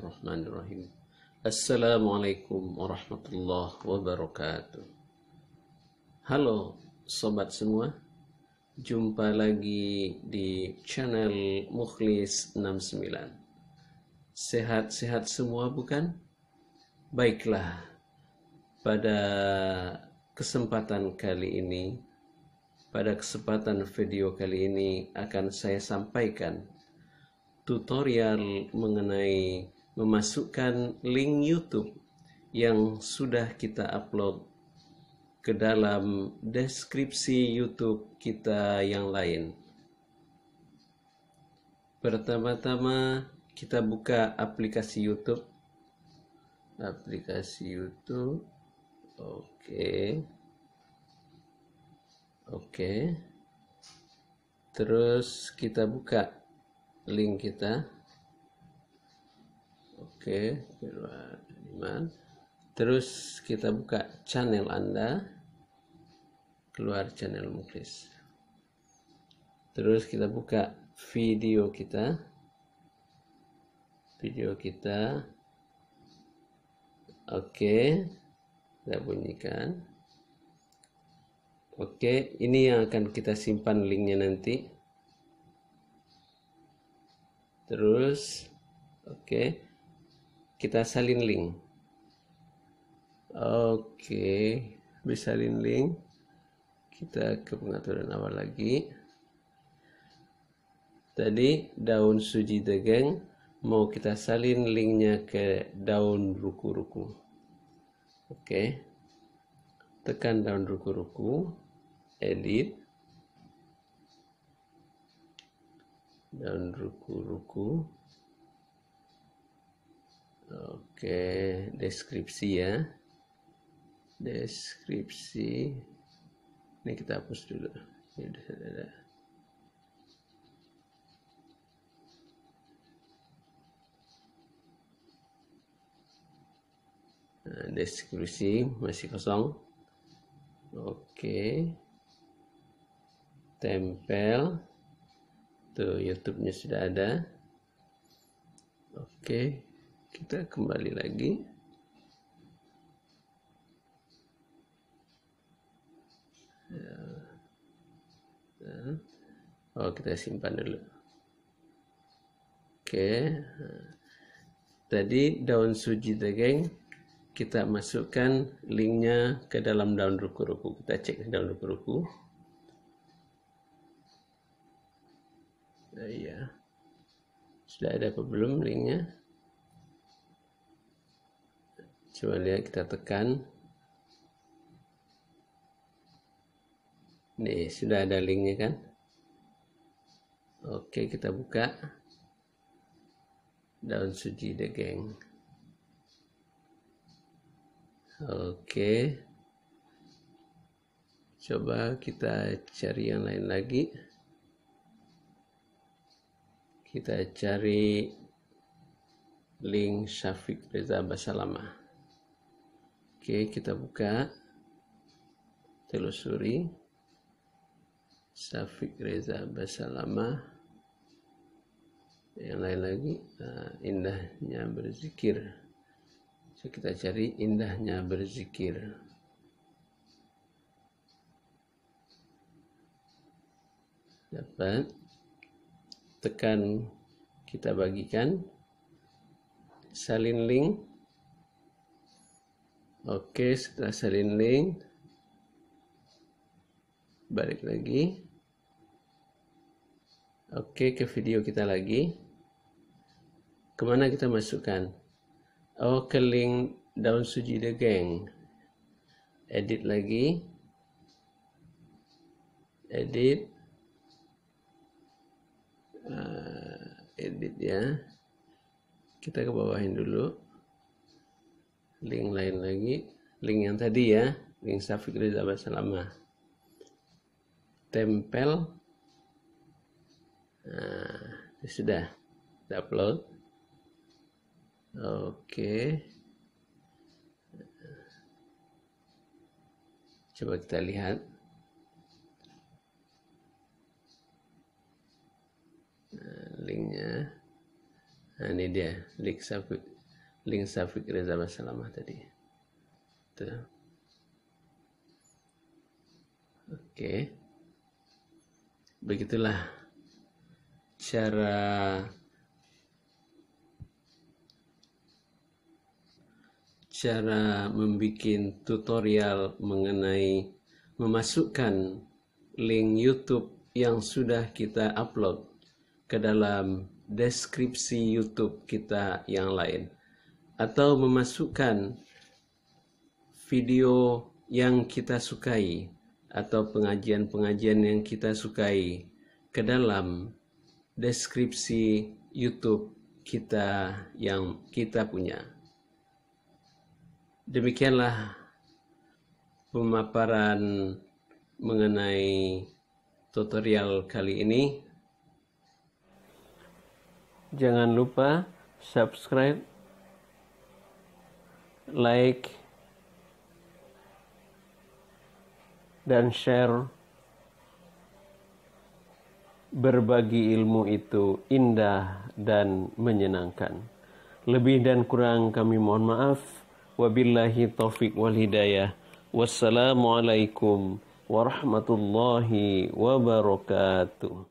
Bismillahirrahmanirrahim. Assalamualaikum warahmatullahi wabarakatuh. Halo sobat semua. Jumpa lagi di channel Mukhlis 69. Sehat-sehat semua bukan? Baiklah. Pada kesempatan kali ini pada kesempatan video kali ini akan saya sampaikan tutorial mengenai memasukkan link YouTube yang sudah kita upload ke dalam deskripsi YouTube kita yang lain. Pertama-tama kita buka aplikasi YouTube. Aplikasi YouTube. Oke. Okay. Oke. Okay. Terus kita buka link kita. Oke, okay. Terus kita buka channel Anda. Keluar channel Muklis. Terus kita buka video kita. Video kita. Oke. Kita bunyikan. Oke, ini yang akan kita simpan linknya nanti. Terus, oke. Okay kita salin link oke okay. salin link kita ke pengaturan awal lagi tadi daun suji degeng mau kita salin linknya ke daun ruku-ruku oke tekan daun ruku-ruku edit daun ruku-ruku oke deskripsi ya deskripsi ini kita hapus dulu Ya udah ada nah, deskripsi masih kosong oke tempel tuh YouTube-nya sudah ada oke kita kembali lagi ya. Ya. oh kita simpan dulu oke tadi daun suji tegeng kita masukkan linknya ke dalam daun ruku-ruku kita cek daun ruku-ruku nah, iya sudah ada apa belum linknya coba lihat kita tekan nih sudah ada linknya kan oke kita buka daun suji the gang oke coba kita cari yang lain lagi kita cari link Syafiq Reza Basalama Oke, kita buka. Telusuri. Safik Reza Basalama. Yang lain lagi, uh, indahnya berzikir. So, kita cari indahnya berzikir. Dapat. Tekan kita bagikan. Salin link Oke, setelah salin link, balik lagi. Oke, ke video kita lagi. Kemana kita masukkan? Oh, ke link daun suji the gang. Edit lagi. Edit. Uh, edit ya. Kita ke bawahin dulu link lain lagi link yang tadi ya link Safiq Rizal Basalamah tempel nah, sudah kita upload oke coba kita lihat nah, linknya nah, ini dia link Safiq link Syafiq Reza Basalamah tadi. Oke. Okay. Begitulah cara cara membuat tutorial mengenai memasukkan link YouTube yang sudah kita upload ke dalam deskripsi YouTube kita yang lain atau memasukkan video yang kita sukai atau pengajian-pengajian yang kita sukai ke dalam deskripsi YouTube kita yang kita punya. Demikianlah pemaparan mengenai tutorial kali ini. Jangan lupa subscribe like dan share berbagi ilmu itu indah dan menyenangkan lebih dan kurang kami mohon maaf wabillahi taufik wal hidayah wassalamualaikum warahmatullahi wabarakatuh